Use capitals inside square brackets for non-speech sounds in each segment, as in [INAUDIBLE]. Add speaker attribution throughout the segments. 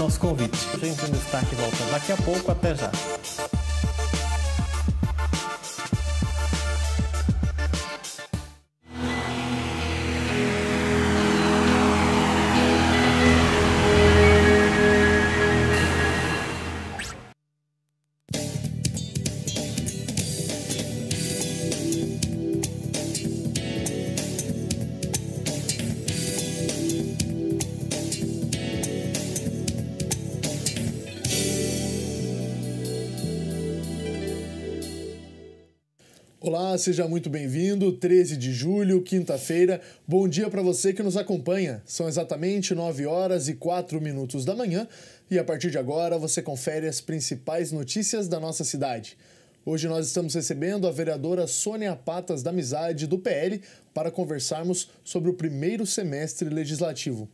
Speaker 1: nosso convite. A gente no destaque volta daqui a pouco. Até já.
Speaker 2: seja muito bem-vindo. 13 de julho, quinta-feira. Bom dia para você que nos acompanha. São exatamente 9 horas e 4 minutos da manhã e a partir de agora você confere as principais notícias da nossa cidade. Hoje nós estamos recebendo a vereadora Sônia Patas da Amizade do PL para conversarmos sobre o primeiro semestre legislativo.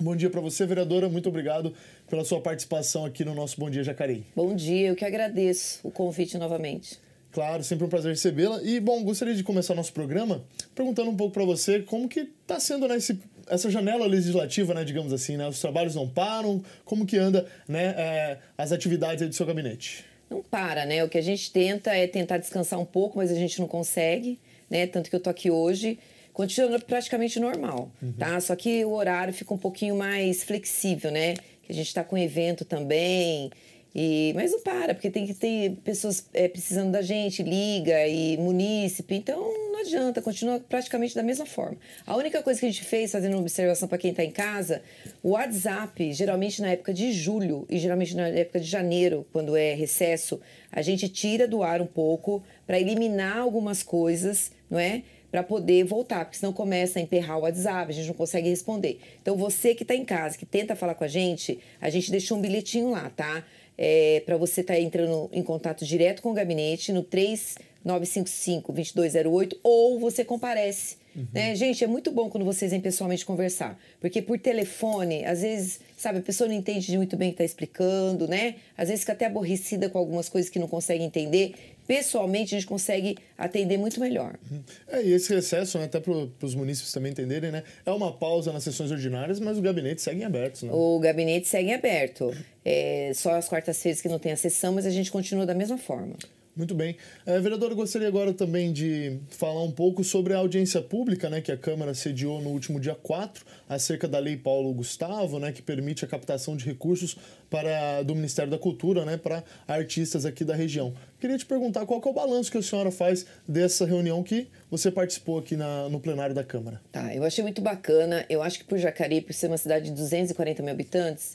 Speaker 2: Bom dia para você, vereadora. Muito obrigado pela sua participação aqui no nosso Bom Dia Jacareí.
Speaker 3: Bom dia, eu que agradeço o convite novamente.
Speaker 2: Claro, sempre um prazer recebê-la. E, bom, gostaria de começar nosso programa perguntando um pouco para você como que está sendo né, esse, essa janela legislativa, né, digamos assim, né? Os trabalhos não param, como que anda né, é, as atividades do seu gabinete?
Speaker 3: Não para, né? O que a gente tenta é tentar descansar um pouco, mas a gente não consegue, né? Tanto que eu tô aqui hoje continua praticamente normal, uhum. tá? Só que o horário fica um pouquinho mais flexível, né? Que a gente está com evento também, e, mas não para, porque tem que ter pessoas é, precisando da gente, liga e munícipe. Então não adianta, continua praticamente da mesma forma. A única coisa que a gente fez, fazendo uma observação para quem está em casa, o WhatsApp, geralmente na época de julho e geralmente na época de janeiro, quando é recesso, a gente tira do ar um pouco para eliminar algumas coisas, não é? para poder voltar, porque senão começa a emperrar o WhatsApp, a gente não consegue responder. Então, você que está em casa, que tenta falar com a gente, a gente deixou um bilhetinho lá, tá? é, para você estar tá entrando em contato direto com o gabinete no 3955-2208 ou você comparece né? Uhum. Né? Gente, é muito bom quando vocês vêm pessoalmente conversar. Porque por telefone, às vezes, sabe, a pessoa não entende muito bem o que está explicando, né? Às vezes fica até aborrecida com algumas coisas que não consegue entender. Pessoalmente, a gente consegue atender muito melhor. Uhum.
Speaker 2: É, e esse recesso, né, até para os munícipes também entenderem, né? É uma pausa nas sessões ordinárias, mas o gabinete segue em aberto, né?
Speaker 3: O gabinete segue em aberto. É, só as quartas-feiras que não tem a sessão, mas a gente continua da mesma forma. Muito bem.
Speaker 2: É, vereador, eu gostaria agora também de falar um pouco sobre a audiência pública né, que a Câmara sediou no último dia 4, acerca da Lei Paulo Gustavo, né, que permite a captação de recursos para, do Ministério da Cultura né, para artistas aqui da região. Queria te perguntar qual
Speaker 3: é o balanço que a senhora faz dessa reunião que você participou aqui na, no plenário da Câmara. Tá, eu achei muito bacana. Eu acho que por Jacareí, por ser uma cidade de 240 mil habitantes,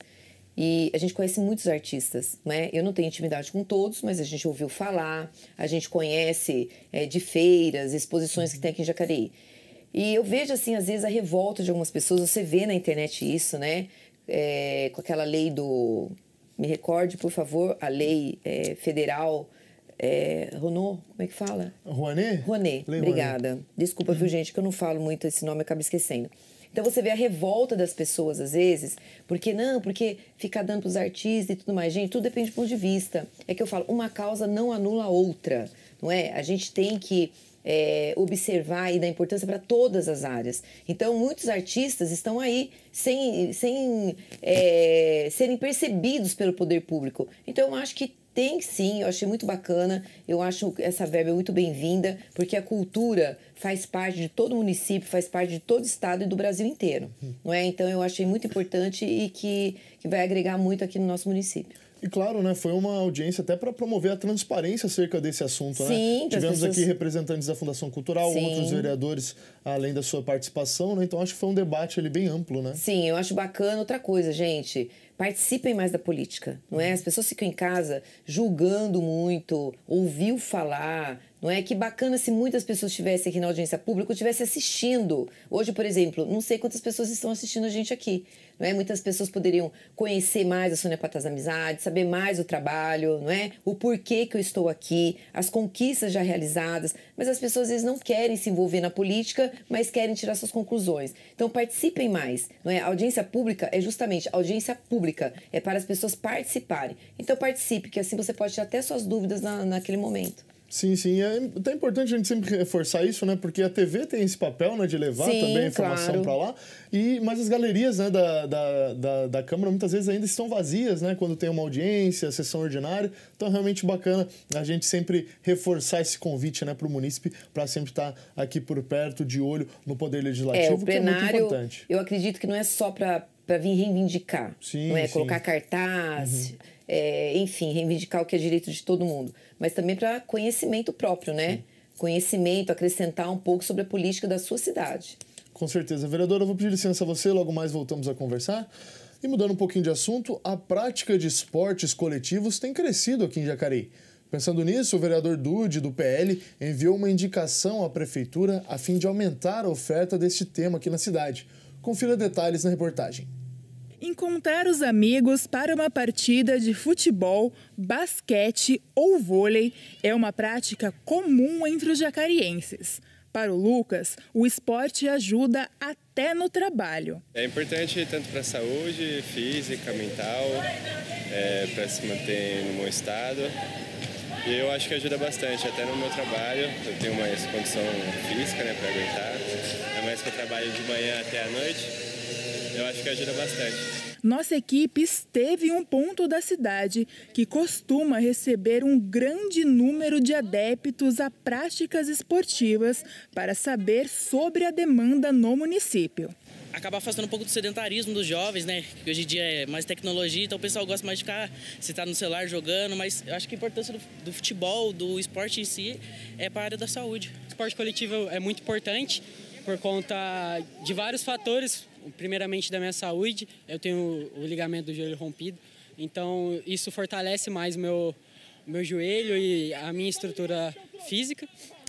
Speaker 3: e a gente conhece muitos artistas, né? Eu não tenho intimidade com todos, mas a gente ouviu falar, a gente conhece é, de feiras, exposições que tem aqui em Jacareí. E eu vejo, assim, às vezes a revolta de algumas pessoas, você vê na internet isso, né? É, com aquela lei do. Me recorde, por favor, a lei é, federal. É, Ronô, como é que fala? Rouanet? Rouanet, obrigada. Desculpa, viu, uhum. gente, que eu não falo muito esse nome, acabo esquecendo. Então você vê a revolta das pessoas às vezes, porque não, porque fica dando para os artistas e tudo mais. Gente, tudo depende do ponto de vista. É que eu falo, uma causa não anula a outra, não é? A gente tem que é, observar e dar importância para todas as áreas. Então, muitos artistas estão aí sem, sem é, serem percebidos pelo poder público. Então, eu acho que tem sim, eu achei muito bacana. Eu acho essa verba muito bem-vinda, porque a cultura faz parte de todo município, faz parte de todo estado e do Brasil inteiro. Não é? Então eu achei muito importante e que, que vai agregar muito aqui no nosso município.
Speaker 2: E claro, né, foi uma audiência até para promover a transparência acerca desse assunto, né? Tivemos pessoas... aqui representantes da Fundação Cultural, Sim. outros vereadores, além da sua participação,
Speaker 3: né? Então acho que foi um debate ali bem amplo, né? Sim, eu acho bacana outra coisa, gente participem mais da política, não é? As pessoas ficam em casa julgando muito, ouviu falar, não é? Que bacana se muitas pessoas estivessem aqui na audiência pública, estivessem assistindo. Hoje, por exemplo, não sei quantas pessoas estão assistindo a gente aqui, não é? Muitas pessoas poderiam conhecer mais a Sônia Patas Amizade, saber mais o trabalho, não é? O porquê que eu estou aqui, as conquistas já realizadas mas as pessoas às vezes não querem se envolver na política, mas querem tirar suas conclusões. Então participem mais, não é? A audiência pública é justamente audiência pública, é para as pessoas participarem. Então participe, que assim você pode tirar até suas dúvidas na, naquele momento.
Speaker 2: Sim, sim. É até importante a gente sempre reforçar isso, né? Porque a TV tem esse papel, né? De levar sim, também a informação claro. para lá. E, mas as galerias né, da, da, da, da, Câmara muitas vezes ainda estão vazias, né? Quando tem uma audiência, sessão ordinária. Então, é realmente bacana a gente sempre reforçar esse convite né, para o munícipe para sempre estar tá aqui por perto, de olho no Poder Legislativo, é, o plenário, que é muito importante.
Speaker 3: Eu acredito que não é só para vir reivindicar. Sim, não é? Sim. Colocar cartaz... Uhum é, enfim, reivindicar o que é direito de todo mundo, mas também para conhecimento próprio, né? Sim. Conhecimento, acrescentar um pouco sobre a política da sua cidade. Com
Speaker 2: certeza. Vereadora, eu vou pedir licença a você, logo mais voltamos a conversar. E mudando um pouquinho de assunto, a prática de esportes coletivos tem crescido aqui em Jacareí. Pensando nisso, o vereador Dude, do PL, enviou uma indicação à prefeitura a fim de aumentar a oferta deste tema aqui na cidade. Confira detalhes na reportagem.
Speaker 4: Encontrar os amigos para uma partida de futebol, basquete ou vôlei é uma prática comum entre os jacarienses. Para o Lucas, o esporte ajuda até no trabalho.
Speaker 1: É importante tanto para a saúde física, mental, é, para se manter no bom estado. E eu acho que ajuda bastante, até no meu trabalho. Eu tenho mais condição física né, para aguentar. É mais que eu trabalho de manhã até a noite. Eu acho que ajuda bastante.
Speaker 4: Nossa equipe esteve em um ponto da cidade que costuma receber um grande número de adeptos a práticas esportivas para saber sobre a demanda no município acabar afastando um pouco do sedentarismo dos jovens, né? Que hoje em dia é mais tecnologia, então o pessoal gosta mais de ficar sentado tá no celular jogando, mas eu acho que a importância do, do futebol, do esporte
Speaker 1: em si, é para a área da saúde. O esporte coletivo é muito importante por conta de vários fatores primeiramente da minha saúde, eu tenho o ligamento do joelho rompido, então isso fortalece mais meu meu joelho e a minha estrutura física.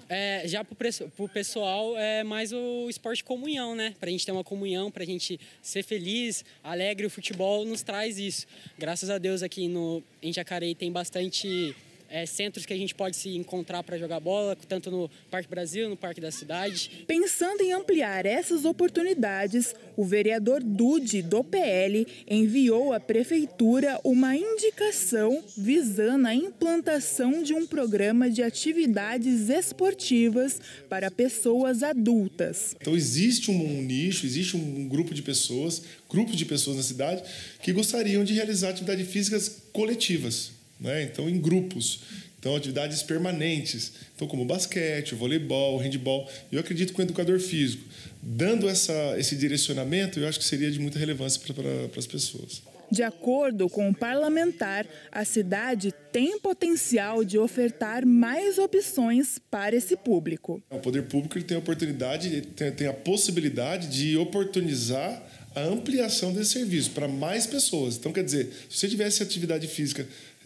Speaker 1: É, já para o pessoal é mais o esporte comunhão, né? Para a gente ter uma comunhão, para a gente ser feliz, alegre, o futebol nos traz isso. Graças a Deus aqui no, em Jacareí tem bastante é, centros que a gente pode se encontrar para jogar bola, tanto no Parque Brasil, no Parque da Cidade.
Speaker 4: Pensando em ampliar essas oportunidades, o vereador Dude, do PL, enviou à Prefeitura uma indicação visando a implantação de um programa de atividades esportivas para pessoas adultas.
Speaker 2: Então, existe um nicho, existe um grupo de pessoas, grupo de pessoas na cidade que gostariam de realizar atividades físicas coletivas né? Então, em grupos. Então, atividades permanentes. Então, como basquete, voleibol, handball. Eu acredito que o educador físico, dando essa, esse direcionamento, eu acho que seria de muita relevância para as pessoas.
Speaker 4: De acordo com o parlamentar, a cidade tem potencial de ofertar mais opções para esse público.
Speaker 2: O poder público tem a oportunidade, tem, tem a possibilidade de oportunizar a ampliação desse serviço para mais pessoas. Então, quer dizer, se você tivesse atividade física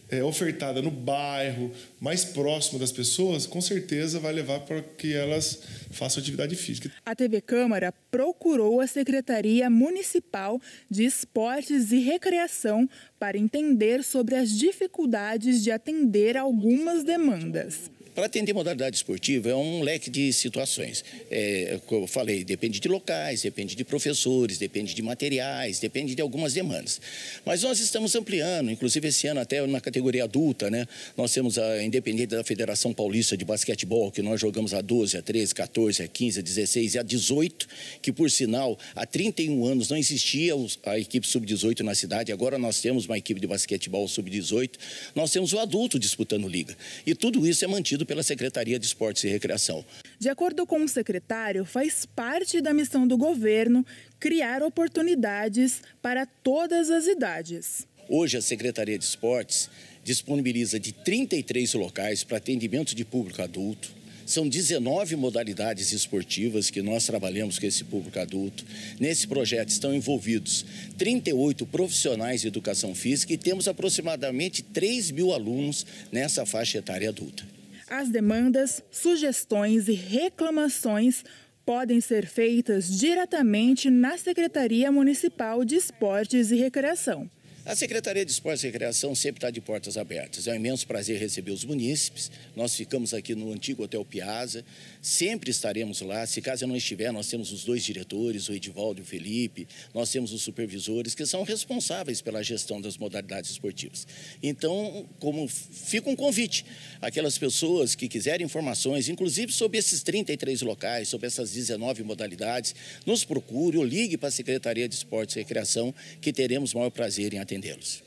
Speaker 2: é, ofertada no bairro, mais próximo das pessoas, com certeza vai levar para que elas façam atividade física.
Speaker 4: A TV Câmara procurou a Secretaria Municipal de Esportes e Recreação para entender sobre as dificuldades de atender algumas demandas.
Speaker 5: Para atender modalidade esportiva é um leque de situações. É, como eu falei, depende de locais, depende de professores, depende de materiais, depende de algumas demandas. Mas nós estamos ampliando, inclusive esse ano até na categoria adulta, né? Nós temos a independente da Federação Paulista de Basquetebol, que nós jogamos a 12, a 13, 14, a 15, a 16 e a 18, que por sinal, há 31 anos não existia a equipe sub-18 na cidade, agora nós temos uma equipe de basquetebol sub-18, nós temos o adulto disputando liga. E tudo isso é mantido pela Secretaria de Esportes e Recreação.
Speaker 4: De acordo com o secretário, faz parte da missão do governo criar oportunidades para todas as idades.
Speaker 5: Hoje, a Secretaria de Esportes disponibiliza de 33 locais para atendimento de público adulto, são 19 modalidades esportivas que nós trabalhamos com esse público adulto. Nesse projeto estão envolvidos 38 profissionais de educação física e temos aproximadamente 3 mil alunos nessa faixa etária adulta.
Speaker 4: As demandas, sugestões e reclamações podem ser feitas diretamente na Secretaria Municipal de Esportes e Recreação.
Speaker 5: A Secretaria de Esportes e Recreação sempre está de portas abertas. É um imenso prazer receber os munícipes. Nós ficamos aqui no antigo Hotel Piazza. Sempre estaremos lá. Se caso eu não estiver, nós temos os dois diretores, o Edivaldo e o Felipe. Nós temos os supervisores, que são responsáveis pela gestão das modalidades esportivas. Então, como fica um convite, aquelas pessoas que quiserem informações, inclusive sobre esses 33 locais, sobre essas 19 modalidades, nos procure ou ligue para a Secretaria de Esportes e Recreação, que teremos maior prazer em atender atendê-los.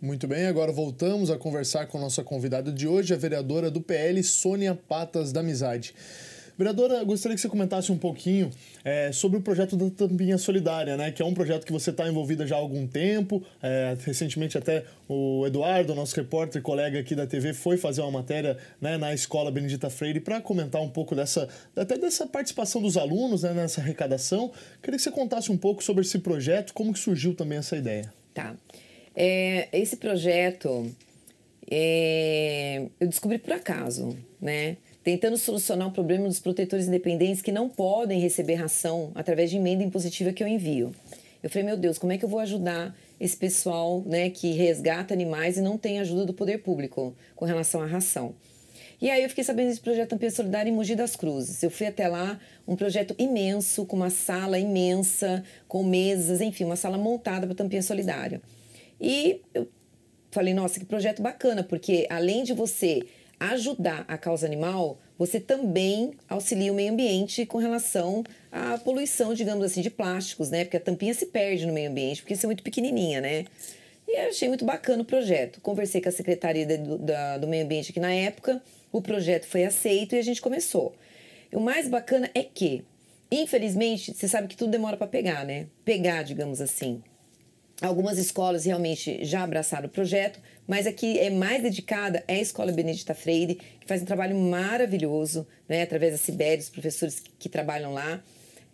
Speaker 2: Muito bem, agora voltamos a conversar com nossa convidada de hoje, a vereadora do PL, Sônia Patas da Amizade. Vereadora, gostaria que você comentasse um pouquinho é, sobre o projeto da Tampinha Solidária, né? Que é um projeto que você está envolvida já há algum tempo. É, recentemente até o Eduardo, nosso repórter e colega aqui da TV, foi fazer uma matéria né, na escola Benedita Freire para comentar um pouco dessa até dessa participação dos alunos né, nessa arrecadação. Queria que você contasse um pouco sobre esse projeto, como que surgiu também essa ideia.
Speaker 3: Tá. É, esse projeto é, eu descobri por acaso, né? Tentando solucionar o problema dos protetores independentes que não podem receber ração através de emenda impositiva que eu envio. Eu falei, meu Deus, como é que eu vou ajudar esse pessoal né, que resgata animais e não tem ajuda do poder público com relação à ração? E aí eu fiquei sabendo desse projeto tampinha Solidária em Mogi das Cruzes. Eu fui até lá, um projeto imenso, com uma sala imensa, com mesas, enfim, uma sala montada para Tampinha Solidária. E eu falei, nossa, que projeto bacana, porque além de você ajudar a causa animal, você também auxilia o meio ambiente com relação à poluição, digamos assim, de plásticos, né? Porque a tampinha se perde no meio ambiente, porque isso é muito pequenininha, né? E eu achei muito bacana o projeto. Conversei com a secretaria do, da, do meio ambiente aqui na época, o projeto foi aceito e a gente começou. O mais bacana é que, infelizmente, você sabe que tudo demora para pegar, né? Pegar, digamos assim. Algumas escolas realmente já abraçaram o projeto, mas a que é mais dedicada é a Escola Benedita Freire, que faz um trabalho maravilhoso, né? Através da Sibéria, os professores que, que trabalham lá.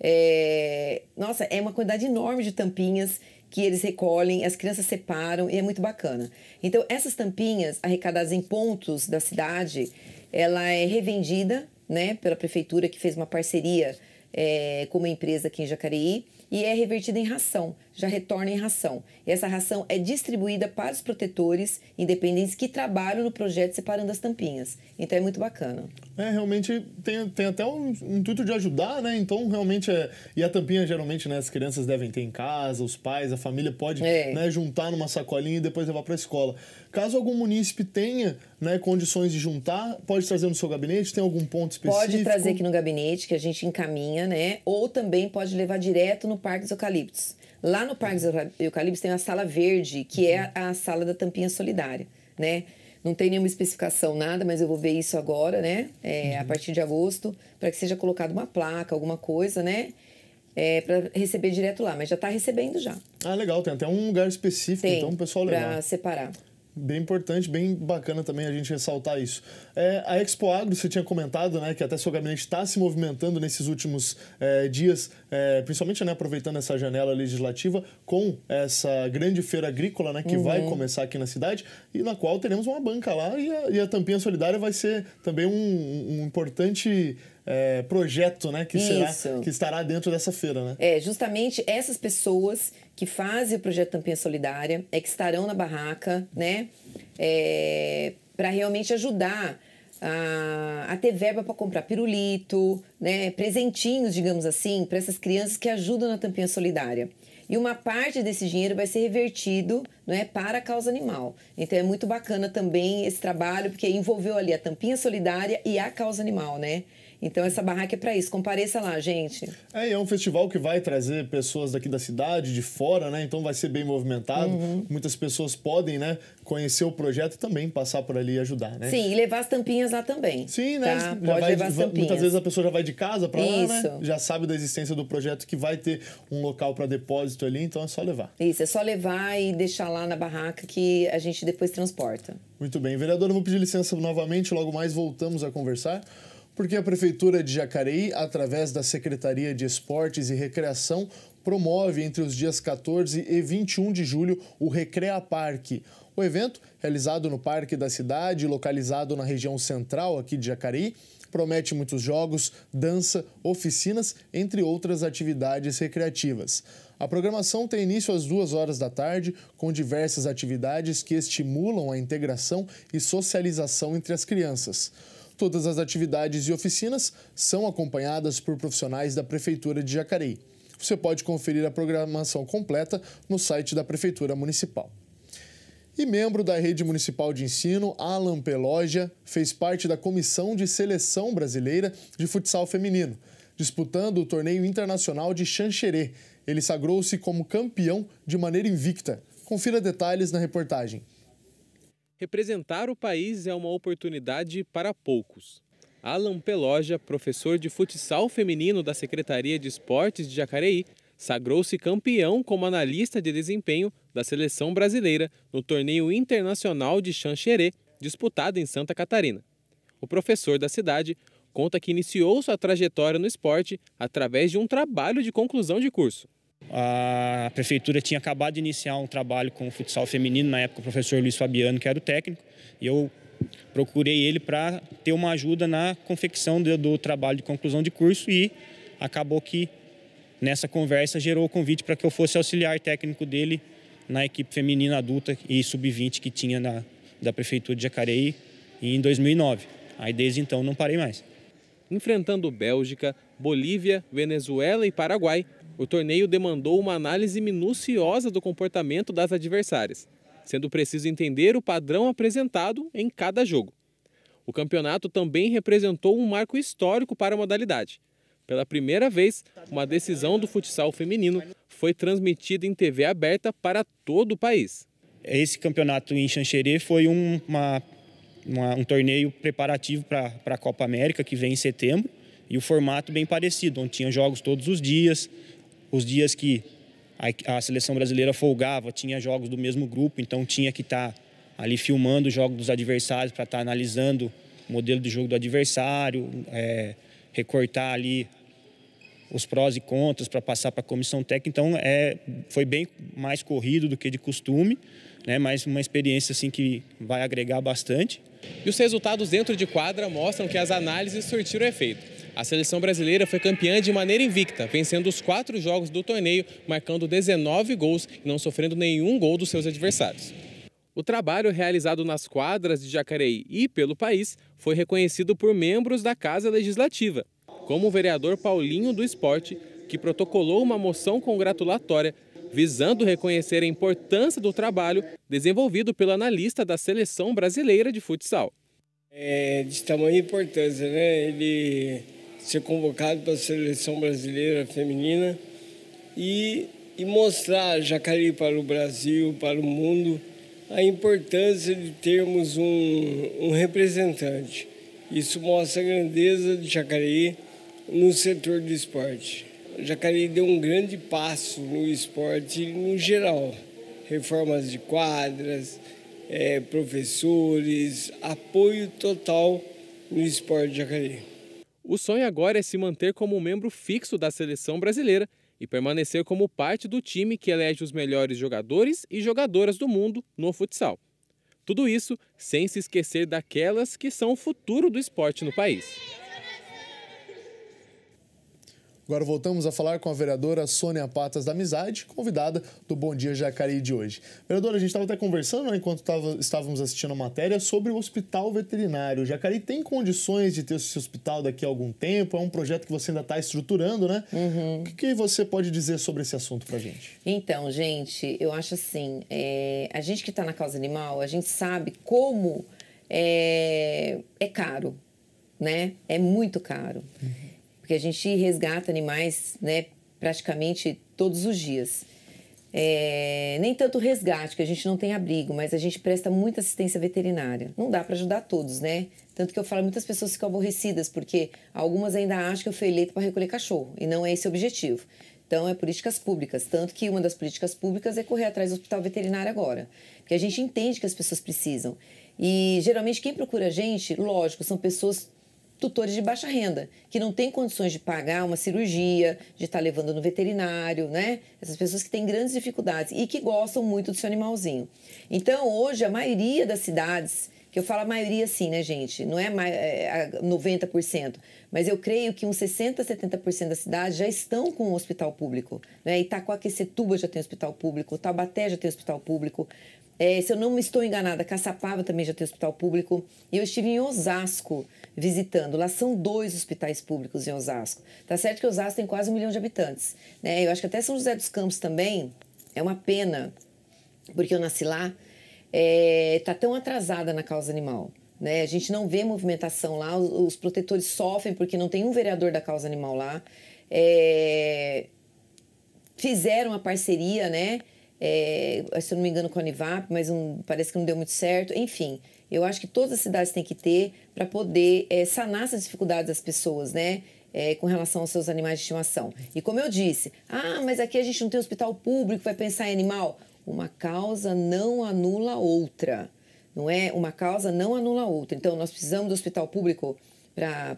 Speaker 3: É... Nossa, é uma quantidade enorme de tampinhas que eles recolhem, as crianças separam e é muito bacana. Então, essas tampinhas arrecadadas em pontos da cidade, ela é revendida né, pela prefeitura que fez uma parceria é, com uma empresa aqui em Jacareí e é revertida em ração, já retorna em ração. E essa ração é distribuída para os protetores independentes que trabalham no projeto separando as tampinhas. Então é muito bacana.
Speaker 2: É, realmente tem, tem até um intuito de ajudar, né? Então realmente é. E a tampinha, geralmente, né, as crianças devem ter em casa, os pais, a família pode é. né, juntar numa sacolinha e depois levar para a escola. Caso algum munícipe tenha né, condições de juntar, pode trazer no seu gabinete? Tem algum ponto específico? Pode trazer aqui
Speaker 3: no gabinete, que a gente encaminha, né? Ou também pode levar direto no Parque dos Eucaliptos. Lá no Parque dos Eucaliptos tem a sala verde, que uhum. é a sala da tampinha solidária, né? Não tem nenhuma especificação, nada, mas eu vou ver isso agora, né? É, uhum. A partir de agosto, para que seja colocada uma placa, alguma coisa, né? É, para receber direto lá, mas já está recebendo já.
Speaker 2: Ah, legal, tem até um lugar específico, tem, então o pessoal levar. Para separar bem importante, bem bacana também a gente ressaltar isso. É, a Expo Agro, você tinha comentado, né, que até seu gabinete está se movimentando nesses últimos é, dias, é, principalmente né, aproveitando essa janela legislativa, com essa grande feira agrícola né, que uhum. vai começar aqui na cidade e na qual teremos uma banca lá e a, e a Tampinha Solidária vai ser também um, um importante. É, projeto, né, que, será, Isso. que estará dentro dessa feira, né?
Speaker 3: É, justamente essas pessoas que fazem o projeto Tampinha Solidária, é que estarão na barraca, né? É, para realmente ajudar a, a, ter verba para comprar pirulito, né? Presentinhos, digamos assim, para essas crianças que ajudam na Tampinha Solidária. E uma parte desse dinheiro vai ser revertido é, para a causa animal. Então é muito bacana também esse trabalho, porque envolveu ali a tampinha solidária e a causa animal, né? Então essa barraca é para isso. Compareça lá, gente.
Speaker 2: É, é um festival que vai trazer pessoas daqui da cidade, de fora, né? Então vai ser bem movimentado. Uhum. Muitas pessoas podem, né, conhecer o projeto e também passar por ali e ajudar, né? Sim,
Speaker 3: e levar as tampinhas lá também. Sim, né? Tá? Pode vai, levar as tampinhas. Muitas vezes
Speaker 2: a pessoa já vai de casa para lá, né? Já sabe da existência do projeto que vai ter um local para depósito ali, então é só levar.
Speaker 3: Isso, é só levar e deixar lá na barraca que a gente depois transporta.
Speaker 2: Muito bem, vereador, vou pedir licença novamente, logo mais voltamos a conversar porque a Prefeitura de Jacareí, através da Secretaria de Esportes e Recreação, promove entre os dias 14 e 21 de julho o Recrea Parque. O evento, realizado no Parque da Cidade, localizado na região central aqui de Jacareí, promete muitos jogos, dança, oficinas, entre outras atividades recreativas. A programação tem início às duas horas da tarde, com diversas atividades que estimulam a integração e socialização entre as crianças. Todas as atividades e oficinas são acompanhadas por profissionais da Prefeitura de Jacareí. Você pode conferir a programação completa no site da Prefeitura Municipal. E membro da Rede Municipal de Ensino, Alan Pelogia, fez parte da Comissão de Seleção Brasileira de Futsal Feminino, disputando o Torneio Internacional de Xanxerê. Ele sagrou-se como campeão de maneira invicta. Confira detalhes na reportagem
Speaker 1: representar o país é uma oportunidade para poucos. Alan Peloja, professor de futsal feminino da Secretaria de Esportes de Jacareí, sagrou-se campeão como analista de desempenho da seleção brasileira no torneio internacional de Xanxerê, disputado em Santa Catarina. O professor da cidade conta que iniciou sua trajetória no esporte através de um trabalho de conclusão de curso. A prefeitura tinha acabado de iniciar um trabalho com o futsal feminino, na época o professor Luiz Fabiano, que era o técnico, e eu procurei ele para ter uma ajuda na confecção do, do, trabalho de conclusão de curso e acabou que nessa conversa gerou o convite para que eu fosse auxiliar técnico dele na equipe feminina adulta e sub-20 que tinha na, da prefeitura de Jacareí em 2009. Aí desde então não parei mais. Enfrentando Bélgica, Bolívia, Venezuela e Paraguai, o torneio demandou uma análise minuciosa do comportamento das adversárias, sendo preciso entender o padrão apresentado em cada jogo. O campeonato também representou um marco histórico para a modalidade. Pela primeira vez, uma decisão do futsal feminino foi transmitida em TV aberta para todo o país. Esse campeonato em Xanxerê foi um, uma, uma, um torneio preparativo para a Copa
Speaker 2: América, que vem em setembro, e o formato bem parecido, onde tinha jogos todos os dias, os dias que a, a seleção brasileira folgava, tinha jogos do mesmo grupo, então tinha que estar tá ali filmando os jogos dos adversários para estar tá analisando o modelo de jogo do adversário, é, recortar ali os prós e contras para passar para
Speaker 1: a comissão técnica. Então, é, foi bem mais corrido do que de costume, né? mas uma experiência assim que vai agregar bastante. E os resultados dentro de quadra mostram que as análises surtiram efeito. A seleção brasileira foi campeã de maneira invicta, vencendo os quatro jogos do torneio, marcando 19 gols e não sofrendo nenhum gol dos seus adversários. O trabalho realizado nas quadras de Jacareí e pelo país foi reconhecido por membros da Casa Legislativa, como o vereador Paulinho do Esporte, que protocolou uma moção congratulatória visando reconhecer a importância do trabalho desenvolvido pelo analista da Seleção Brasileira de Futsal. É de tamanha importância, né? Ele ser convocado para a seleção brasileira feminina e, e mostrar Jacareí para o Brasil, para o mundo, a importância de termos um, um representante. Isso mostra a grandeza de Jacareí no setor do esporte. Jacareí deu um grande passo no esporte no geral. Reformas de quadras, é, professores, apoio total no esporte de Jacareí. O sonho agora é se manter como um membro fixo da seleção brasileira e permanecer como parte do time que elege os melhores jogadores e jogadoras do mundo no futsal. Tudo isso sem se esquecer daquelas que são o futuro do esporte no país.
Speaker 2: Agora voltamos a falar com a vereadora Sônia Patas da Amizade, convidada do Bom Dia Jacareí de hoje. Vereadora, a gente estava até conversando né, enquanto tava, estávamos assistindo a matéria sobre o hospital veterinário. Jacareí tem condições de ter esse hospital daqui a algum tempo? É um projeto que você ainda está estruturando, né? Uhum. O que, que, você pode dizer sobre esse assunto para gente?
Speaker 3: Então, gente, eu acho assim: é, a gente que está na causa animal, a gente sabe como é, é caro, né? É muito caro. Uhum porque a gente resgata animais né, praticamente todos os dias. É, nem tanto resgate, que a gente não tem abrigo, mas a gente presta muita assistência veterinária. Não dá para ajudar todos, né? Tanto que eu falo, muitas pessoas ficam aborrecidas, porque algumas ainda acham que eu fui eleito para recolher cachorro, e não é esse o objetivo. Então, é políticas públicas. Tanto que uma das políticas públicas é correr atrás do hospital veterinário agora. Porque a gente entende que as pessoas precisam. E geralmente quem procura a gente, lógico, são pessoas tutores de baixa renda, que não têm condições de pagar uma cirurgia, de estar levando no veterinário, né? Essas pessoas que têm grandes dificuldades e que gostam muito do seu animalzinho. Então, hoje, a maioria das cidades, que eu falo a maioria sim, né, gente? Não é 90%, é, mas eu creio que uns 60%, 70% das cidades já estão com um hospital público. Né? Itacoaquecetuba já tem hospital público, Taubaté já tem hospital público. É, se eu não me estou enganada, Caçapava também já tem hospital público. E eu estive em Osasco visitando. Lá são dois hospitais públicos em Osasco. Tá certo que Osasco tem quase um milhão de habitantes. Né? Eu acho que até São José dos Campos também é uma pena, porque eu nasci lá, é, tá tão atrasada na causa animal. Né? A gente não vê movimentação lá, os, os protetores sofrem porque não tem um vereador da causa animal lá. É, fizeram a parceria, né? é, se eu não me engano, com a Anivap, mas um, parece que não deu muito certo. Enfim, eu acho que todas as cidades têm que ter para poder é, sanar essas dificuldades das pessoas, né? É, com relação aos seus animais de estimação. E como eu disse, ah, mas aqui a gente não tem hospital público, vai pensar em animal. Uma causa não anula outra, não é? Uma causa não anula outra. Então, nós precisamos do hospital público para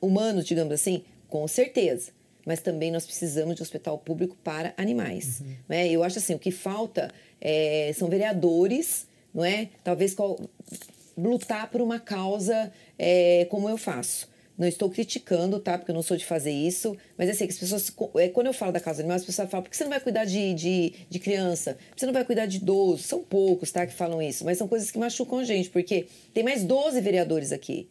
Speaker 3: humanos, digamos assim? Com certeza mas também nós precisamos de hospital público para animais. Uhum. Né? Eu acho assim, o que falta é, são vereadores, não é? Talvez qual, lutar por uma causa é, como eu faço. Não estou criticando, tá? Porque eu não sou de fazer isso. Mas é assim, que as pessoas. É, quando eu falo da causa animal, as pessoas falam: por que você não vai cuidar de, de, de criança? Por que você não vai cuidar de idoso? São poucos, tá? Que falam isso. Mas são coisas que machucam a gente, porque tem mais 12 vereadores aqui.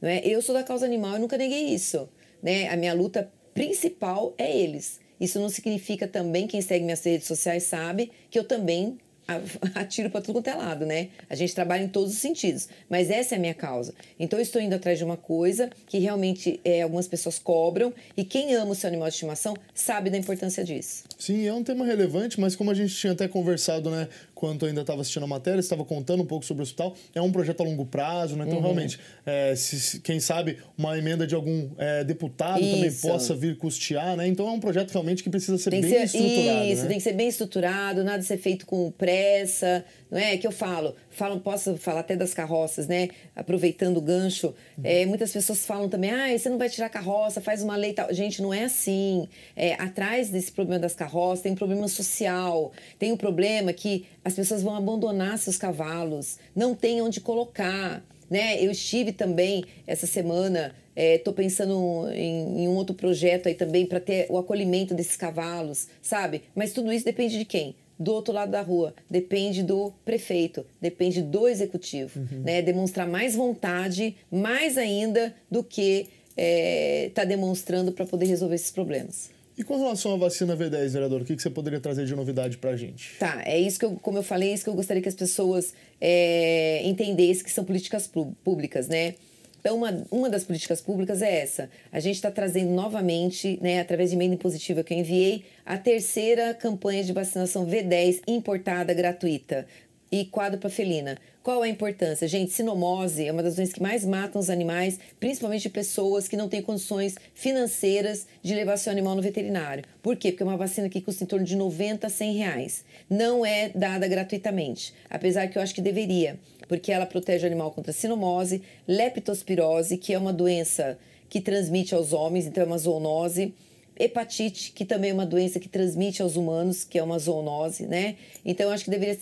Speaker 3: Não é? Eu sou da causa animal e nunca neguei isso. Né? A minha luta principal é eles. Isso não significa também, quem segue minhas redes sociais sabe, que eu também [LAUGHS] atiro para tudo quanto é lado, né? A gente trabalha em todos os sentidos, mas essa é a minha causa. Então eu estou indo atrás de uma coisa que realmente é, algumas pessoas cobram e quem ama o seu animal de estimação sabe da importância disso.
Speaker 2: Sim, é um tema relevante, mas como a gente tinha até conversado, né? enquanto ainda estava assistindo a matéria, estava contando um pouco sobre o hospital. É um projeto a longo prazo, né? Então, uhum. realmente, é, se, quem sabe uma emenda de algum é, deputado isso. também possa vir custear, né? Então, é um projeto realmente que precisa ser tem bem ser, estruturado. Isso, né? tem que
Speaker 3: ser bem estruturado, nada ser feito com pressa, não é? é que eu falo, falam, posso falar até das carroças, né? Aproveitando o gancho, é, muitas pessoas falam também, ah, você não vai tirar carroça, faz uma lei tal. Gente, não é assim. É, atrás desse problema das carroças tem um problema social, tem o um problema que as pessoas vão abandonar seus cavalos, não tem onde colocar. Né? Eu estive também essa semana, estou é, pensando em, em, um outro projeto aí também para ter o acolhimento desses cavalos, sabe? Mas tudo isso depende de quem? do outro lado da rua, depende do prefeito, depende do executivo. Uhum. Né? Demonstrar mais vontade, mais ainda do que está é, tá demonstrando para poder resolver esses problemas. E com relação à vacina
Speaker 2: V10, vereador, o que, que você poderia trazer de novidade para a gente?
Speaker 3: Tá, é isso que eu, como eu falei, é isso que eu gostaria que as pessoas é, entendessem que são políticas públicas, né? Então, uma, uma das políticas públicas é essa. A gente está trazendo novamente, né, através de emenda impositiva que eu enviei, a terceira campanha de vacinação V10 importada gratuita e quadro para felina. Qual a importância? Gente, sinomose é uma das doenças que mais matam os animais, principalmente pessoas que não têm condições financeiras de levar seu animal no veterinário. Por quê? Porque é uma vacina que custa em torno de 90 a 100 reais. Não é dada gratuitamente, apesar que eu acho que deveria, porque ela protege o animal contra sinomose, leptospirose, que é uma doença que transmite aos homens, então é uma zoonose, hepatite, que também é uma doença que transmite aos humanos, que é uma zoonose, né? Então eu acho que deveria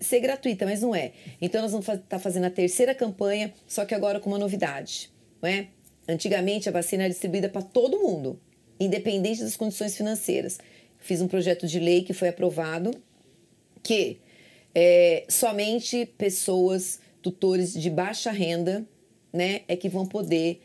Speaker 3: ser gratuita, mas não é. Então nós vamos estar tá fazendo a terceira campanha, só que agora com uma novidade, não é? Antigamente a vacina era distribuída para todo mundo, independente das condições financeiras. Fiz um projeto de lei que foi aprovado que é, somente pessoas, tutores de baixa renda, né, é que vão poder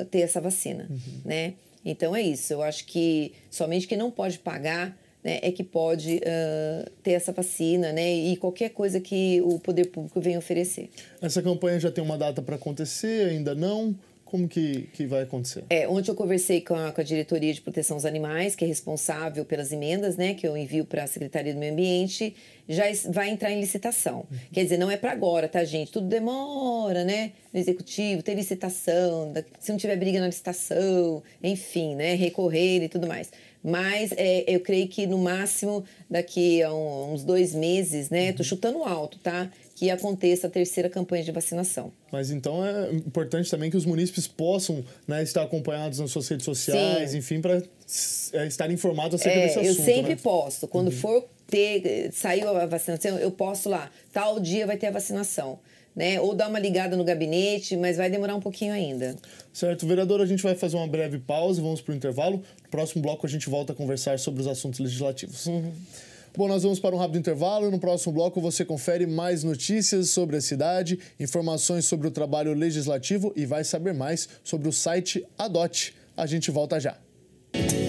Speaker 3: uh, ter essa vacina, uhum. né? Então é isso. Eu acho que somente quem não pode pagar né, é que pode uh, ter essa vacina, né, e qualquer coisa que o poder público venha oferecer.
Speaker 2: Essa campanha já tem uma data para acontecer, ainda não? Como que, que vai acontecer?
Speaker 3: É, ontem eu conversei com a, com a, Diretoria de Proteção aos Animais, que é responsável pelas emendas, né, que eu envio para a Secretaria do Meio Ambiente, já vai entrar em licitação. Uhum. Quer dizer, não é para agora, tá, gente? Tudo demora, né? No executivo, ter licitação, se não tiver briga na licitação, enfim, né, recorrer e tudo mais. Mas é, eu creio que no máximo daqui a um, uns dois meses, né? Tô uhum. chutando alto, tá? que aconteça a terceira campanha de vacinação.
Speaker 2: Mas então é importante também que os munícipes possam né, estar acompanhados nas suas redes sociais, Sim. enfim, para é, estar informados acerca é, desse assunto. Eu sempre né? posto. Quando uhum. for
Speaker 3: ter, eh, saiu a vacinação, eu posto lá, tal dia vai ter a vacinação né? Ou dar uma ligada no gabinete, mas vai demorar um pouquinho ainda.
Speaker 2: Certo, vereador, a gente vai fazer uma breve pausa, vamos para o intervalo. No próximo bloco a gente volta a conversar sobre os assuntos legislativos. Uhum. Bom, nós vamos para um rápido intervalo e no próximo bloco você confere mais notícias sobre a cidade, informações sobre o trabalho legislativo e vai saber mais sobre o site Adote. A gente volta já. Música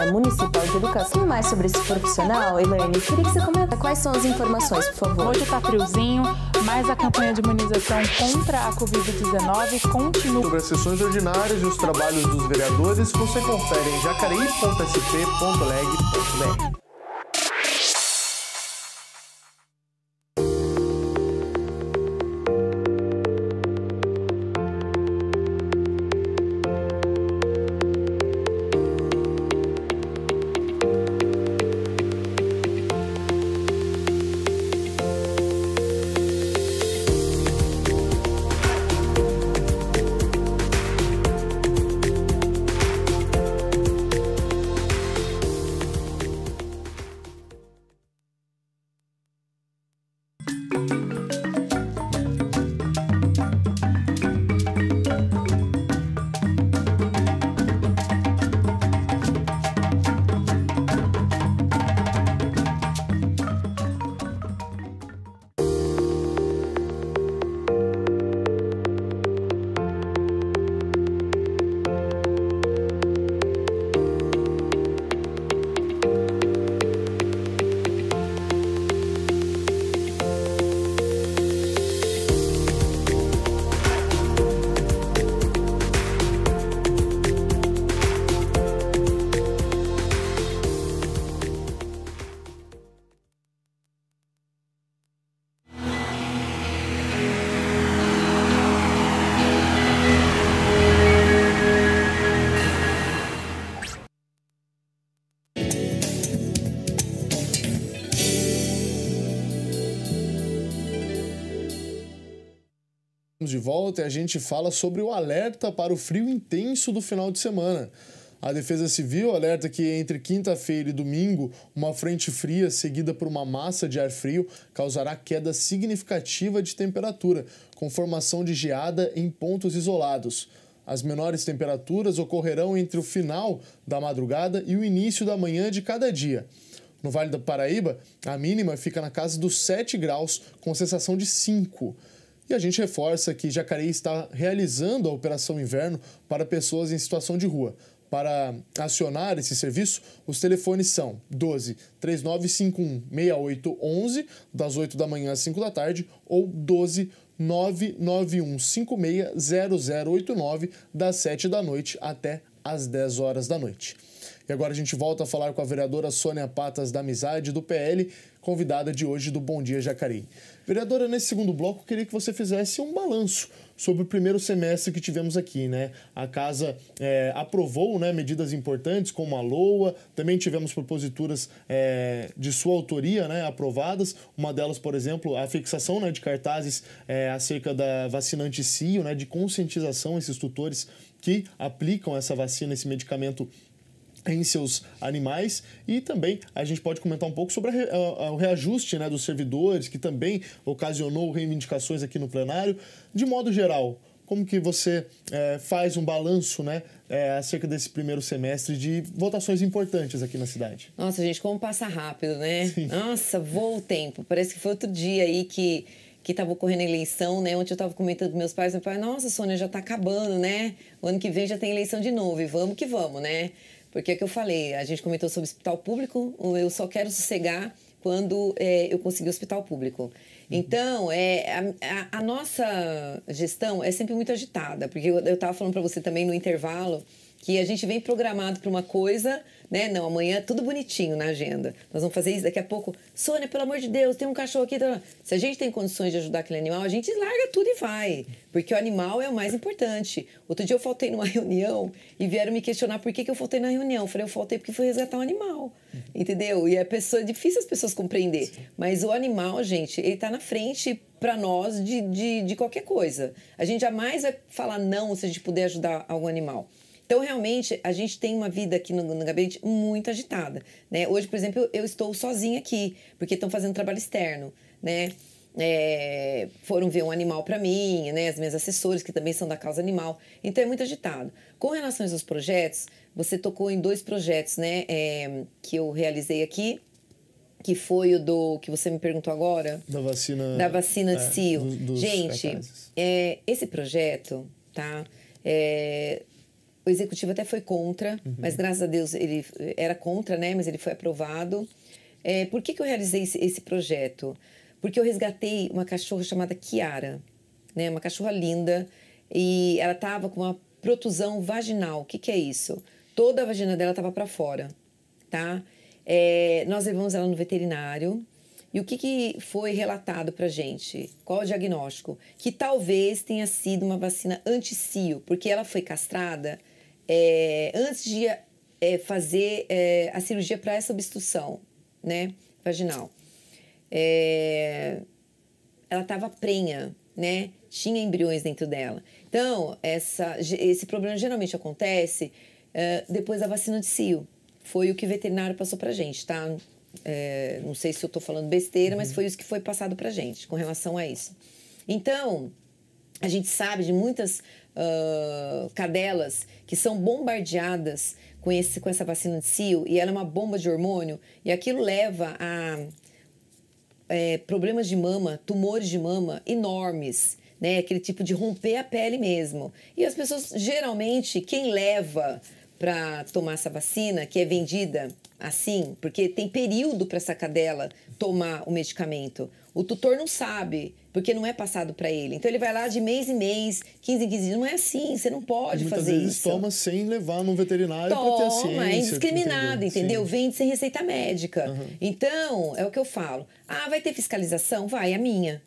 Speaker 4: Secretaria Municipal de Educação. mais sobre esse profissional, Elaine, queria que você comenta quais são as informações, por favor. Hoje está friozinho, mas a campanha de imunização contra a Covid-19
Speaker 2: continua. Sobre as sessões ordinárias e os trabalhos dos vereadores, você confere em jacareí.sp.leg.br. de volta e a gente fala sobre o alerta para o frio intenso do final de semana. A Defesa Civil alerta que entre quinta-feira e domingo, uma frente fria seguida por uma massa de ar frio causará queda significativa de temperatura, com formação de geada em pontos isolados. As menores temperaturas ocorrerão entre o final da madrugada e o início da manhã de cada dia. No Vale do Paraíba, a mínima fica na casa dos 7 graus, com sensação de 5. E a gente reforça que Jacareí está realizando a Operação Inverno para pessoas em situação de rua. Para acionar esse serviço, os telefones são 12 3951 6811, das 8 da manhã às 5 da tarde, ou 12 991560089, das 7 da noite até às 10 horas da noite. E agora a gente volta a falar com a vereadora Sônia Patas da Amizade, do PL, convidada de hoje do Bom Dia Jacareí. Vereadora, nesse segundo bloco, queria que você fizesse um balanço sobre o primeiro semestre que tivemos aqui, né? A casa é, aprovou né, medidas importantes como a LOA, também tivemos proposituras é, de sua autoria né, aprovadas, uma delas, por exemplo, a fixação né, de cartazes é, acerca da vacina CIO, né, de conscientização esses tutores que aplicam essa vacina, esse medicamento em seus animais e também a gente pode comentar um pouco sobre a, a, o reajuste né, dos servidores que também ocasionou reivindicações aqui no plenário. De modo geral, como que você é, faz um balanço né, é, acerca desse primeiro semestre de votações importantes aqui na cidade?
Speaker 3: Nossa, gente, como passa rápido, né? Sim. Nossa, voa o tempo. Parece que foi outro dia aí que que estava ocorrendo a eleição, né? Ontem eu estava comentando com meus pais, meu pai, nossa, Sônia, já está acabando, né? O ano que vem já tem eleição de novo e vamos que vamos, né? Porque é que eu falei, a gente comentou sobre hospital público, eu só quero sossegar quando é, eu conseguir hospital público. Uhum. Então, é, a, a, nossa gestão é sempre muito agitada, porque eu estava falando para você também no intervalo que a gente vem programado para uma coisa, né? Não, amanhã é tudo bonitinho na agenda. Nós vamos fazer isso daqui a pouco. Sônia, pelo amor de Deus, tem um cachorro aqui. Se a gente tem condições de ajudar aquele animal, a gente larga tudo e vai. Porque o animal é o mais importante. Outro dia eu faltei numa [LAUGHS] reunião e vieram me questionar por que, que eu faltei na reunião. Eu falei, eu faltei porque fui resgatar um animal. Entendeu? E é pessoa, é difícil as pessoas compreender. Sim. Mas o animal, gente, ele tá na frente para nós de, de, de qualquer coisa. A gente jamais vai falar não se a gente puder ajudar algum animal. Então, realmente, a gente tem uma vida aqui no, no gabinete muito agitada. Né? Hoje, por exemplo, eu estou sozinha aqui, porque estão fazendo trabalho externo, né? É, foram ver um animal para mim, né? As minhas assessores, que também são da causa animal. Então é muito agitado. Com relação aos projetos, você tocou em dois projetos, né? É, que eu realizei aqui, que foi o do que você me perguntou agora da vacina da vacina de é, cio do, gente é, esse projeto tá é, o executivo até foi contra, uhum. mas graças a Deus ele era contra, né? Mas ele foi aprovado. É, por que, que eu realizei esse, esse, projeto? Porque eu resgatei uma cachorra chamada Kiara, né? Uma cachorra linda e ela tava com uma protusão vaginal. O que, que é isso? Toda a vagina dela tava para fora, tá? É, nós levamos ela no veterinário. E o que, que foi relatado para gente? Qual o diagnóstico? Que talvez tenha sido uma vacina anti-cio, porque ela foi castrada é, antes de é, fazer é, a cirurgia para essa obstrução né, vaginal. É, ela estava prenha, né? Tinha embriões dentro dela. Então, essa, esse problema geralmente acontece é, depois da vacina de cio. Foi o que o veterinário passou a gente, tá? É, não sei se eu estou falando besteira, uhum. mas foi isso que foi passado a gente com relação a isso. Então, a gente sabe de muitas uh, cadelas que são bombardeadas com, esse, com essa vacina de cio e ela é uma bomba de hormônio e aquilo leva a é, problemas de mama, tumores de mama enormes, né? Aquele tipo de romper a pele mesmo. E as pessoas, geralmente, quem leva para tomar essa vacina, que é vendida assim, porque tem período para essa cadela tomar o medicamento. O tutor não sabe porque não é passado para ele. Então ele vai lá de mês em mês, 15 em 15 dias. Não é assim, você não pode Muitas fazer vezes isso. toma sem levar num veterinário para ter a é ciência. é indiscriminado, entendeu? entendeu? Vende sem receita médica. Uhum. Então, é o que eu falo. Ah, vai ter fiscalização? Vai, a minha.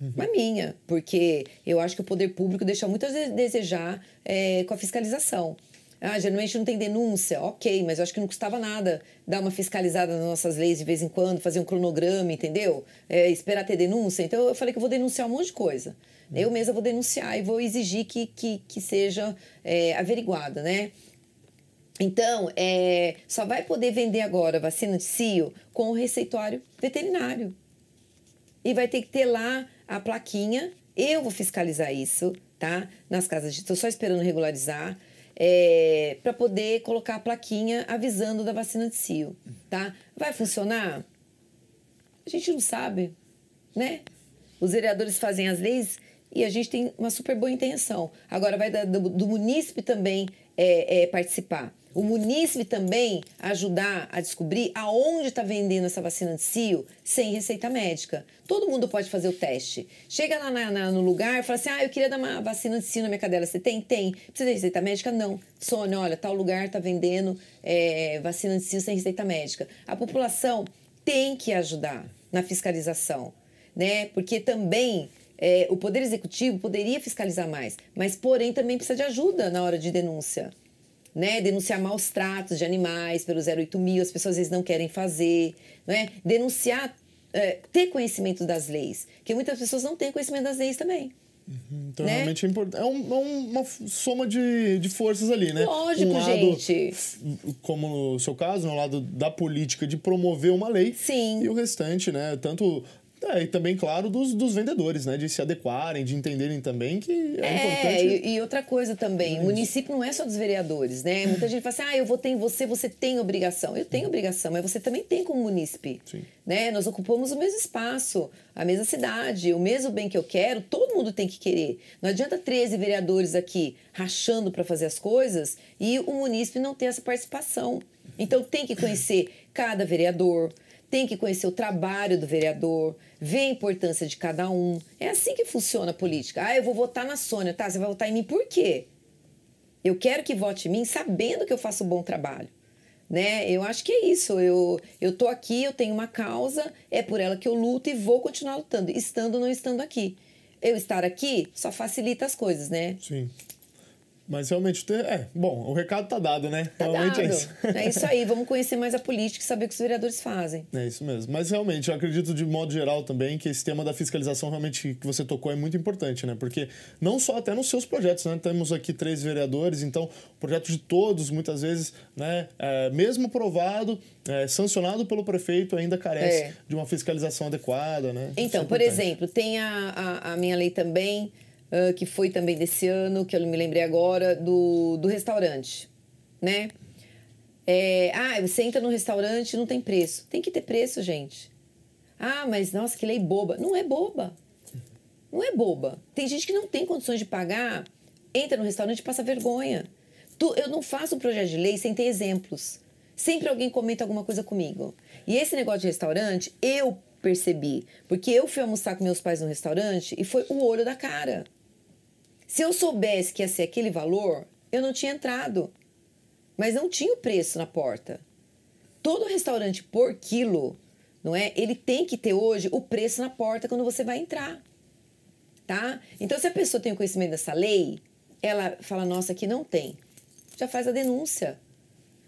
Speaker 3: Uhum. A minha, porque eu acho que o poder público deixa muito a desejar é, com a fiscalização. Ah, geralmente não tem denúncia. Ok, mas eu acho que não custava nada dar uma fiscalizada nas nossas leis de vez em quando, fazer um cronograma, entendeu? É, esperar ter denúncia. Então eu falei que eu vou denunciar um monte de coisa. Uhum. Eu mesma vou denunciar e vou exigir que, que, que seja é, averiguada, né? Então, é, só vai poder vender agora vacina de cio com o receituário veterinário. E vai ter que ter lá a plaquinha. Eu vou fiscalizar isso, tá? Nas casas de. Estou só esperando regularizar é, para poder colocar a plaquinha avisando da vacina de cio, tá? Vai funcionar? A gente não sabe, né? Os vereadores fazem as leis e a gente tem uma super boa intenção. Agora vai da, do, do munícipe também é, é, participar o munícipe também ajudar a descobrir aonde está vendendo essa vacina de cio sem receita médica. Todo mundo pode fazer o teste. Chega lá na, na, no lugar e fala assim: ah, eu queria dar uma vacina de cio na minha cadela. Você tem? Tem. Precisa de receita médica? Não. Sônia, olha, tal lugar está vendendo é, vacina de cio sem receita médica. A população tem que ajudar na fiscalização, né? Porque também é, o Poder Executivo poderia fiscalizar mais, mas porém também precisa de ajuda na hora de denúncia né? Denunciar maus tratos de animais pelo 08000, mil, as pessoas às vezes não querem fazer, né? Denunciar, é, ter conhecimento das leis, que muitas pessoas não têm conhecimento das leis também. Uhum,
Speaker 2: então, né? realmente é importante. É, um, é, uma soma de, de forças ali, né? Lógico, um lado, gente. Como no seu caso, no lado da política de promover uma lei. Sim. E o restante, né? Tanto é, e também, claro, dos, dos vendedores, né? De se adequarem, de entenderem também que é,
Speaker 3: é importante. E, e outra coisa também, é o município não é só dos vereadores, né? Muita gente fala assim, ah, eu votei em você, você tem obrigação. Eu tenho obrigação, mas você também tem como munícipe. Sim. Né? Nós ocupamos o mesmo espaço, a mesma cidade, o mesmo bem que eu quero, todo mundo tem que querer. Não adianta 13 vereadores aqui rachando para fazer as coisas e o munícipe não ter essa participação. Então tem que conhecer cada vereador, tem que conhecer o trabalho do vereador, ver a importância de cada um. É assim que funciona a política. Ah, eu vou votar na Sônia, tá? Você vai votar em mim por quê? Eu quero que vote em mim sabendo que eu faço um bom trabalho. Né? Eu acho que é isso. Eu eu tô aqui, eu tenho uma causa, é por ela que eu luto e vou continuar lutando, estando ou não estando aqui. Eu estar aqui só facilita as coisas, né?
Speaker 2: Sim. Mas realmente, é, bom, o recado tá dado, né? Tá realmente é dado. é isso.
Speaker 3: É isso aí, [LAUGHS] vamos conhecer mais a política e saber o que os vereadores fazem.
Speaker 2: É isso mesmo. Mas realmente, eu acredito de modo geral também que esse tema da fiscalização realmente que você tocou é muito importante, né? Porque não só até nos seus projetos, né? Temos aqui três vereadores, então, o projeto de todos, muitas vezes, né? É, mesmo aprovado, é, sancionado pelo prefeito, ainda carece é. de uma fiscalização adequada, né? Então, é por exemplo,
Speaker 3: tem a, a, a minha lei também uh, que foi também desse ano, que eu me lembrei agora, do, do restaurante, né? É, ah, você entra no restaurante e não tem preço. Tem que ter preço, gente. Ah, mas nossa, que lei boba. Não é boba. Não é boba. Tem gente que não tem condições de pagar, entra no restaurante e passa vergonha. Tu, eu não faço um projeto de lei sem ter exemplos. Sempre alguém comenta alguma coisa comigo. E esse negócio de restaurante, eu percebi. Porque eu fui almoçar com meus pais no restaurante e foi o olho da cara. Se eu soubesse que ia ser aquele valor, eu não tinha entrado. Mas não tinha o preço na porta. Todo restaurante por quilo, não é? Ele tem que ter hoje o preço na porta quando você vai entrar. Tá? Então, se a pessoa tem o conhecimento dessa lei, ela fala: nossa, aqui não tem. Já faz a denúncia.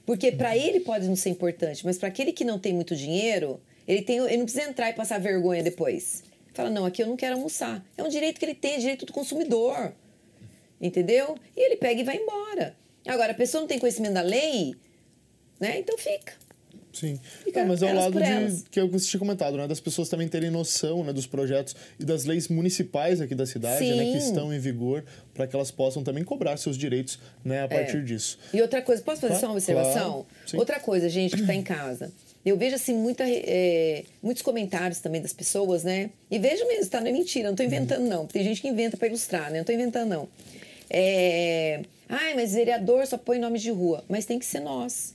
Speaker 3: Porque para uhum. ele pode não ser importante, mas para aquele que não tem muito dinheiro, ele, tem, ele não precisa entrar e passar vergonha depois. Fala: não, aqui eu não quero almoçar. É um direito que ele tem, é direito do consumidor entendeu? E ele pega e vai embora. Agora, a pessoa não tem conhecimento da lei, né? Então fica.
Speaker 2: Sim. Fica mas é o lado de, é que eu tinha comentado, né? Das pessoas também terem noção né, dos projetos e das leis municipais aqui da cidade, Sim. né? Que estão em vigor, para que elas possam também cobrar seus direitos né, a partir é. disso.
Speaker 3: E outra coisa, posso fazer só uma observação? Claro. Outra coisa, gente, que está em casa. Eu vejo, assim, muita, é, muitos comentários também das pessoas, né? E vejo mesmo, tá? Não é mentira, não estou inventando, uhum. não. Tem gente que inventa para ilustrar, né? Não estou inventando, não é... Ai, mas vereador só põe nome de rua. Mas tem que ser nós,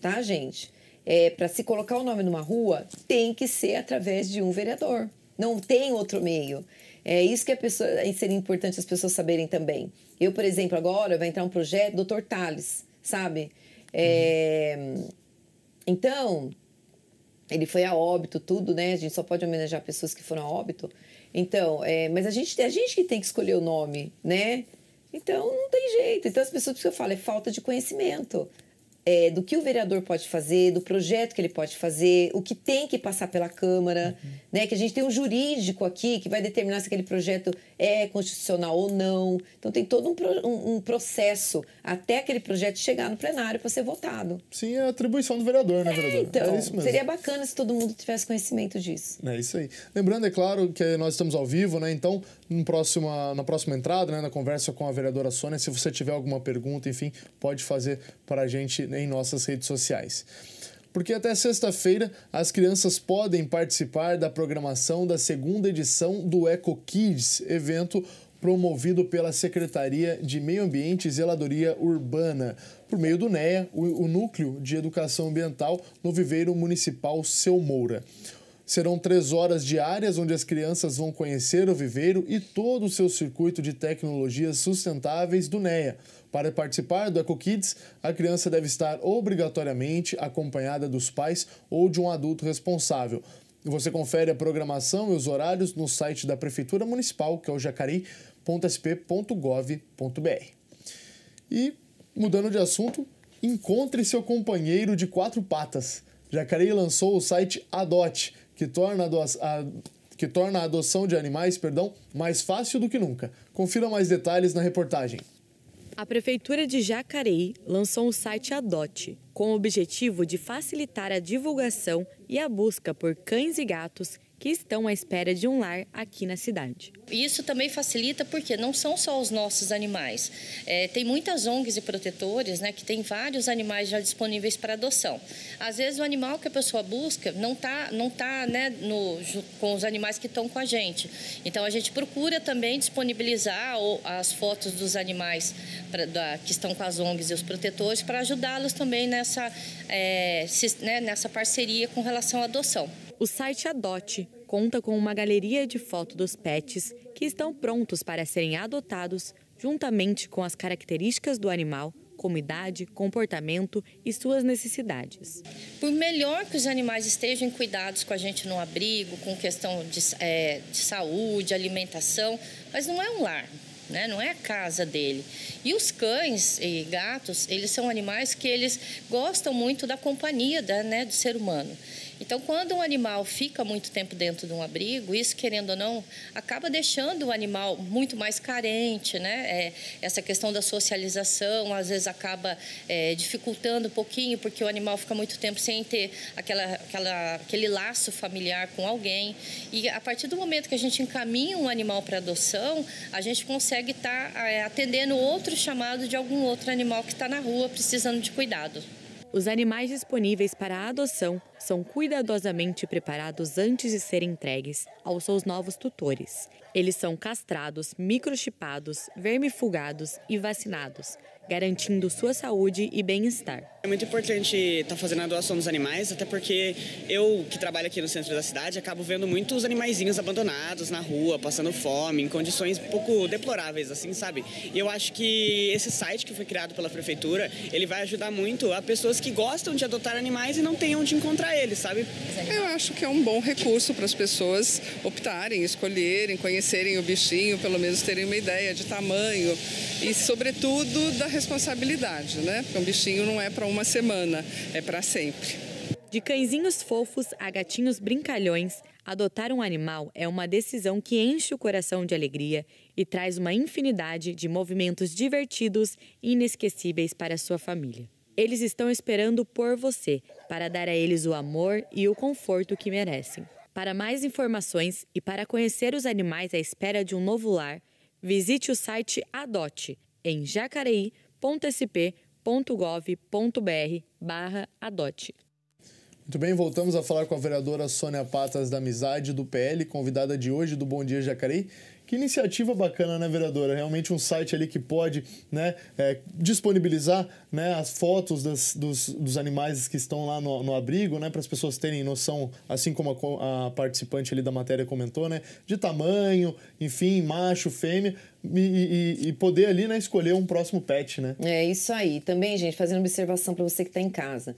Speaker 3: tá, gente? É, Para se colocar o nome numa rua, tem que ser através de um vereador. Não tem outro meio. É isso que a pessoa, seria importante as pessoas saberem também. Eu, por exemplo, agora vai entrar um projeto, Dr. Tales, sabe? É, uhum. Então, ele foi a óbito, tudo, né? A gente só pode homenagear pessoas que foram a óbito. Então, é, mas a gente, a gente que tem que escolher o nome, né? Então não tem jeito. Então as pessoas eu falo, é falta de conhecimento é, do que o vereador pode fazer, do projeto que ele pode fazer, o que tem que passar pela Câmara, uhum. né? Que a gente tem um jurídico aqui que vai determinar se aquele projeto é constitucional ou não. Então tem todo um, um, um processo até aquele projeto chegar no plenário para ser votado. Sim, é a atribuição do vereador, né, é, vereador? É, então, é seria bacana se todo mundo tivesse conhecimento disso.
Speaker 2: É isso aí. Lembrando, é claro, que nós estamos ao vivo, né? Então, no próximo na próxima entrada, né, na conversa com a vereadora Sônia, se você tiver alguma pergunta, enfim, pode fazer para a gente em nossas redes sociais. Porque até sexta-feira as crianças podem participar da programação da segunda edição do Eco Kids, evento promovido pela Secretaria de Meio Ambiente e Zeladoria Urbana, por meio do NEA, o Núcleo de Educação Ambiental no Viveiro Municipal Seu Moura. Serão três horas diárias onde as crianças vão conhecer o viveiro e todo o seu circuito de tecnologias sustentáveis do NEA. Para participar do EcoKids, a criança deve estar obrigatoriamente acompanhada dos pais ou de um adulto responsável. Você confere a programação e os horários no site da Prefeitura Municipal, que é o jacarei.sp.gov.br. E, mudando de assunto, encontre seu companheiro de quatro patas. Jacareí lançou o site Adote que torna a, a que torna a adoção de animais perdão, mais fácil do que nunca. Confira mais detalhes na reportagem.
Speaker 6: A Prefeitura de Jacareí lançou o um site Adote, com o objetivo de facilitar a divulgação e a busca por cães e gatos que estão à espera de um lar aqui na cidade.
Speaker 7: Isso também facilita porque não são só os nossos animais. É, tem muitas ONGs e protetores né, que têm vários animais já disponíveis para adoção. Às vezes o animal que a pessoa busca não está não tá, né, com os animais que estão com a gente. Então a gente procura também disponibilizar as fotos dos animais pra, da, que estão com as ONGs e os protetores para ajudá-los também nessa, é, se, né, nessa parceria com relação à adoção. O site Adote
Speaker 6: conta com uma galeria de foto dos pets que estão prontos para serem adotados, juntamente com as características do animal, como idade, comportamento e suas necessidades.
Speaker 7: Por melhor que os animais estejam cuidados com a gente no abrigo, com questão de, é, de saúde, alimentação, mas não é um lar. Né? Não é a casa dele. E os cães e gatos, eles são animais que eles gostam muito da companhia da, né, do ser humano. Então, quando um animal fica muito tempo dentro de um abrigo, isso, querendo ou não, acaba deixando o animal muito mais carente, né? É, essa questão da socialização, às vezes, acaba é, dificultando um pouquinho, porque o animal fica muito tempo sem ter aquela, aquela, aquele laço familiar com alguém. E a partir do momento que a gente encaminha um animal para adoção, a gente consegue estar tá, é, atendendo outro chamado de algum outro animal que está na rua precisando de cuidado. Os
Speaker 6: animais disponíveis para adoção são cuidadosamente preparados antes de serem entregues aos seus novos tutores. Eles são castrados, microchipados, vermifugados e vacinados, garantindo sua saúde e bem-estar. É muito importante estar tá fazendo a doação dos animais, até porque eu, que trabalho aqui no centro da cidade, acabo vendo muitos animaizinhos abandonados na rua, passando fome, em condições um pouco deploráveis, assim, sabe? E eu acho que esse site que foi criado pela prefeitura, ele vai ajudar muito a pessoas que gostam de adotar animais e não têm onde encontrar para ele, sabe?
Speaker 4: É. Eu acho que é um bom recurso para as pessoas optarem, escolherem, conhecerem o bichinho, pelo menos terem uma ideia de tamanho
Speaker 6: e, sobretudo, da responsabilidade, né? Porque um bichinho não é para uma semana, é para sempre. De cãezinhos fofos a gatinhos brincalhões, adotar um animal é uma decisão que enche o coração de alegria e traz uma infinidade de movimentos divertidos e inesquecíveis para a sua família. Eles estão esperando por você para dar a eles o amor e o conforto que merecem. Para mais informações e para conhecer os animais à espera de um novo lar, visite o site Adote em jacareí.sp.gov.br/adote.
Speaker 2: Muito bem, voltamos a falar com a vereadora Sônia Patas da Amizade do PL, convidada de hoje do Bom Dia Jacareí, que iniciativa bacana, né, vereadora? Realmente um site ali que pode né, é, disponibilizar né, as fotos das, dos, dos animais que estão lá no, no abrigo, né, para as pessoas terem noção, assim como a, a, participante ali da matéria comentou, né, de tamanho, enfim, macho, fêmea, e, e, e poder ali né, escolher um próximo pet, né?
Speaker 3: É isso aí. Também, gente, fazendo observação para você que está em casa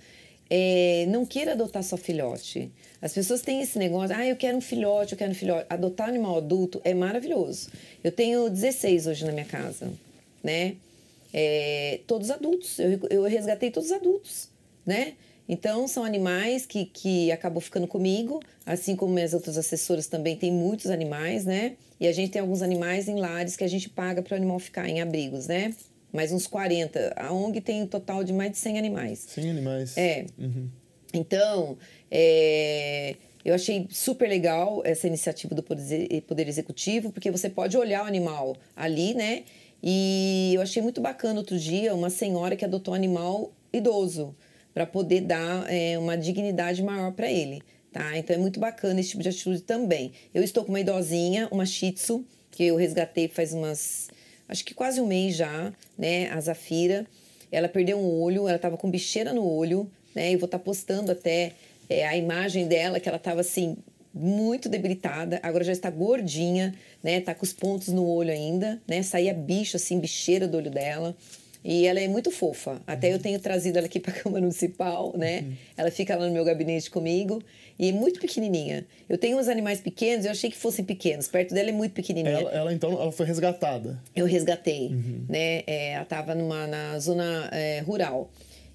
Speaker 3: é, não queira adotar só filhote. As pessoas têm esse negócio, ah, eu quero um filhote, eu quero um filhote. Adotar animal adulto é maravilhoso. Eu tenho 16 hoje na minha casa, né? É, todos adultos, eu, eu resgatei todos adultos, né? Então, são animais que, que acabam ficando comigo, assim como minhas outras assessoras também tem muitos animais, né? E a gente tem alguns animais em lares que a gente paga para o animal ficar em abrigos, né? mais uns 40. A ONG tem um total de mais de 100 animais. 100 animais. É. Uhum. Então, é, eu achei super legal essa iniciativa do Poder Executivo, porque você pode olhar o animal ali, né? E eu achei muito bacana outro dia uma senhora que adotou um animal idoso para poder dar é, uma dignidade maior para ele, tá? Então é muito bacana esse tipo de atitude também. Eu estou com uma idosinha, uma Shih Tzu, que eu resgatei faz umas acho que quase um mês já, né? A Zafira. Ela perdeu um olho, ela tava com bicheira no olho, né? Eu vou estar tá postando até é, a imagem dela, que ela tava assim, muito debilitada, agora já está gordinha, né? Tá com os pontos no olho ainda, né? Saía bicho, assim, bicheira do olho dela. E ela é muito fofa. Até uhum. eu tenho trazido ela aqui para a [LAUGHS] Câmara Municipal, né? Uhum. Ela fica lá no meu gabinete comigo. E muito pequenininha. Eu tenho uns animais pequenos, eu achei que fossem pequenos. Perto dela é muito pequenininha. Ela, ela então, ela foi resgatada. Eu resgatei, uhum. né? É, ela estava numa, na zona é, rural.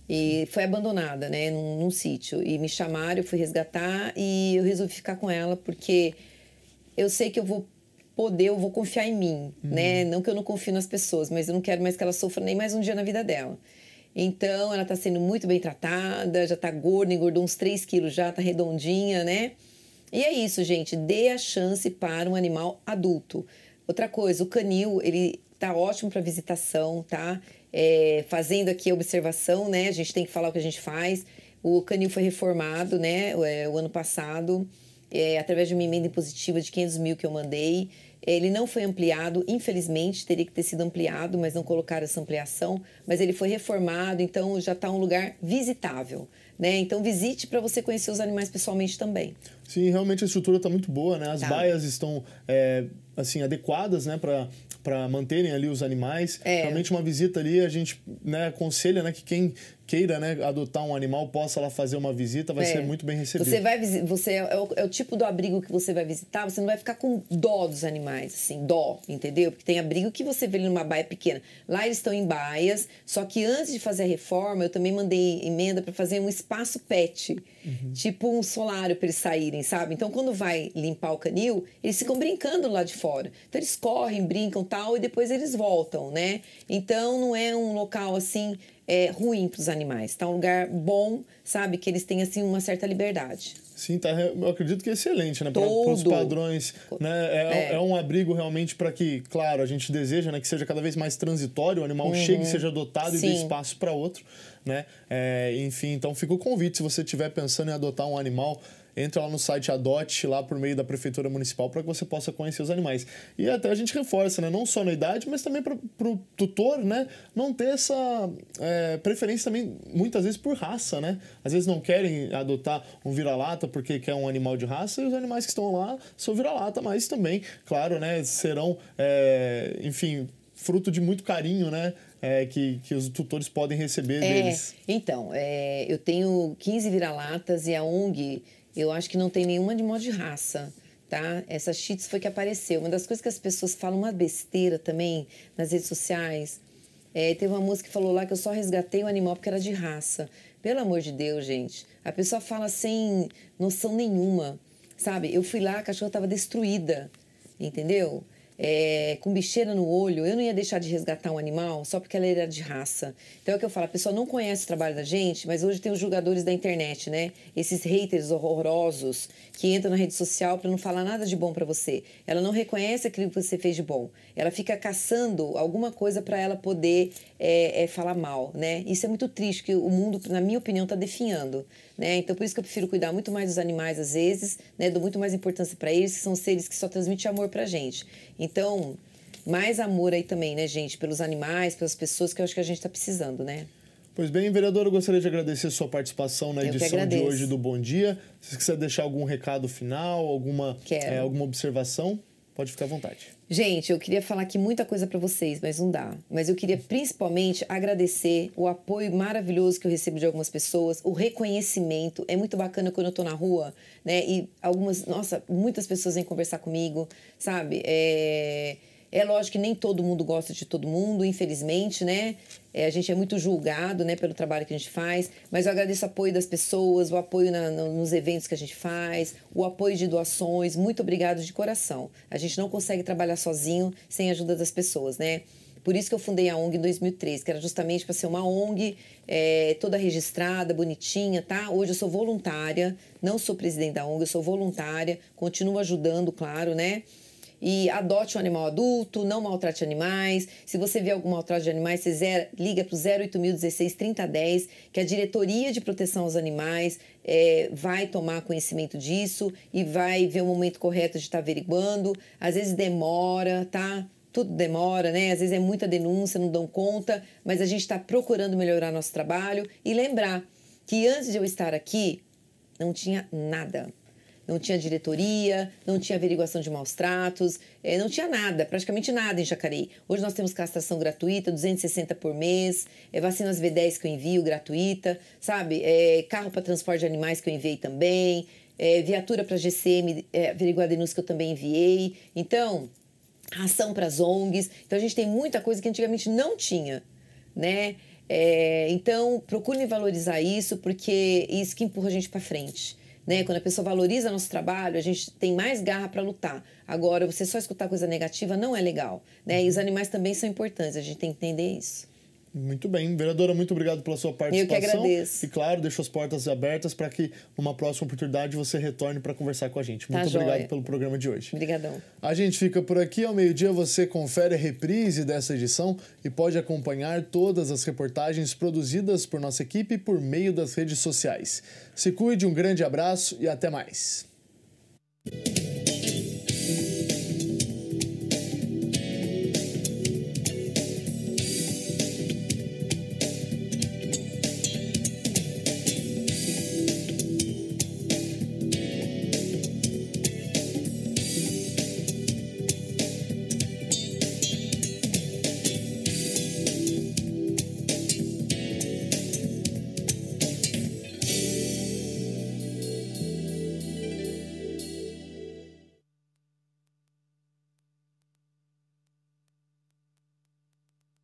Speaker 3: E foi abandonada, né, num, num sítio. E me chamaram, eu fui resgatar e eu resolvi ficar com ela porque eu sei que eu vou poder, eu vou confiar em mim, né? uhum. né? Não que eu não confie nas pessoas, mas eu não quero mais que ela sofra nem mais um dia na vida dela. Então, ela está sendo muito bem tratada, já está gorda, engordou uns 3 quilos já, está redondinha, né? E é isso, gente. Dê a chance para um animal adulto. Outra coisa, o canil, ele tá ótimo para visitação, tá? É, fazendo aqui a observação, né? A gente tem que falar o que a gente faz. O canil foi reformado, né? O, é, o ano passado, é, através de uma emenda impositiva de 500 mil que eu mandei. Ele não foi ampliado, infelizmente, teria que ter sido ampliado, mas não colocaram essa ampliação. Mas ele foi reformado, então já está um lugar visitável. Né? Então visite para você conhecer os animais pessoalmente também.
Speaker 2: Sim, realmente a estrutura está muito boa, né? As tá. baias estão é, assim adequadas, né, para para manterem ali os animais. É. Realmente uma visita ali a gente né, aconselha né, que quem queira né, adotar um animal, possa lá fazer uma visita, vai é. ser muito bem recebido. Você vai
Speaker 3: você é, é o, é o, tipo do abrigo que você vai visitar, você não vai ficar com dó dos animais, assim, dó, entendeu? Porque tem abrigo que você vê ele numa baia pequena. Lá eles estão em baias, só que antes de fazer a reforma, eu também mandei emenda para fazer um espaço pet, uhum. tipo um solário para eles saírem, sabe? Então, quando vai limpar o canil, eles ficam brincando lá de fora. Então, eles correm, brincam tal, e depois eles voltam, né? Então, não é um local assim é, ruim para os animais. Está um lugar bom, sabe? Que eles têm, assim, uma certa liberdade.
Speaker 2: Sim, tá, eu acredito que é excelente, né? Para os padrões. Né? É, é, é. é um abrigo realmente para que, claro, a gente deseja né, que seja cada vez mais transitório, o animal uhum. chegue, seja adotado Sim. e dê espaço para outro. Né? É, enfim, então fica o convite, se você estiver pensando em adotar um animal entra lá no site Adote, lá por meio da Prefeitura Municipal, para que você possa conhecer os animais. E até a gente reforça, né? Não só na idade, mas também para o tutor, né? Não ter essa é, preferência também, muitas vezes, por raça, né? Às vezes não querem adotar um vira-lata porque quer um animal de raça e os animais que estão lá são vira-lata, mas também, claro, né? Serão, é, enfim, fruto de muito carinho, né? É, que, que os tutores podem receber é, deles.
Speaker 3: Então, é, eu tenho 15 vira-latas e a ONG eu acho que não tem nenhuma de modo de raça. Tá? Essa cheats foi que apareceu. Uma das coisas que as pessoas falam uma besteira também nas redes sociais. É, teve uma moça que falou lá que eu só resgatei o animal porque era de raça. Pelo amor de Deus, gente. A pessoa fala sem noção nenhuma. Sabe? Eu fui lá, a cachorra estava destruída. Entendeu? é, com bicheira no olho, eu não ia deixar de resgatar um animal só porque ela era de raça. Então é o que eu falo, a pessoa não conhece o trabalho da gente, mas hoje tem os julgadores da internet, né? Esses haters horrorosos que entram na rede social para não falar nada de bom para você. Ela não reconhece aquilo que você fez de bom. Ela fica caçando alguma coisa para ela poder é, é, falar mal, né? Isso é muito triste, que o mundo, na minha opinião, está definhando. Né? Então, por isso que eu prefiro cuidar muito mais dos animais, às vezes, né? dou muito mais importância para eles, que são seres que só transmitem amor para gente. Então, mais amor aí também, né, gente, pelos animais, pelas pessoas, que eu acho que a gente está precisando, né?
Speaker 2: Pois bem, vereador, eu gostaria de agradecer sua participação na edição de hoje do Bom Dia. Se você quiser deixar algum recado final, alguma, é, alguma observação. Pode ficar à vontade.
Speaker 3: Gente, eu queria falar aqui muita coisa para vocês, mas não dá. Mas eu queria principalmente agradecer o apoio maravilhoso que eu recebo de algumas pessoas, o reconhecimento. É muito bacana quando eu tô na rua, né? E algumas, nossa, muitas pessoas vêm conversar comigo, sabe? É é lógico que nem todo mundo gosta de todo mundo, infelizmente, né? É, a gente é muito julgado, né, pelo trabalho que a gente faz, mas eu agradeço o apoio das pessoas, o apoio na, nos eventos que a gente faz, o apoio de doações. Muito obrigado de coração. A gente não consegue trabalhar sozinho sem a ajuda das pessoas, né? Por isso que eu fundei a ONG em 2003, que era justamente para ser uma ONG é, toda registrada, bonitinha, tá? Hoje eu sou voluntária, não sou presidente da ONG, eu sou voluntária, continuo ajudando, claro, né? e adote um animal adulto, não maltrate animais. Se você vê algum maltrato de animais, você zera, liga para o 08016 3010, que a Diretoria de Proteção aos Animais é, vai tomar conhecimento disso e vai ver o momento correto de estar tá averiguando. Às vezes demora, tá? tudo demora, né? Às vezes é muita denúncia, não dão conta, mas a gente está procurando melhorar nosso trabalho e lembrar que antes de eu estar aqui, não tinha nada não tinha diretoria, não tinha averiguação de maus tratos, é, não tinha nada, praticamente nada em Jacareí. Hoje nós temos castração gratuita, 260 por mês, é, vacinas V10 que eu envio gratuita, sabe? É, carro para transporte de animais que eu enviei também, é, viatura para GCM, é, averiguar nus que eu também enviei. Então, ação para as ONGs. Então a gente tem muita coisa que antigamente não tinha, né? É, então, procure valorizar isso, porque é isso que empurra a gente para frente né? Quando a pessoa valoriza nosso trabalho, a gente tem mais garra para lutar. Agora, você só escutar coisa negativa não é legal, né? E os uhum. animais também são importantes, a gente tem que entender isso.
Speaker 2: Muito bem. Vereadora, muito obrigado pela sua participação. Eu que agradeço. E, claro, deixo as portas abertas para que, numa próxima oportunidade, você retorne para conversar com a gente. Muito tá obrigado pelo programa de hoje. Obrigadão. A gente fica por aqui. Ao meio-dia, você confere a reprise dessa edição e pode acompanhar todas as reportagens produzidas por nossa equipe por meio das redes sociais. Se cuide, um grande abraço e até mais.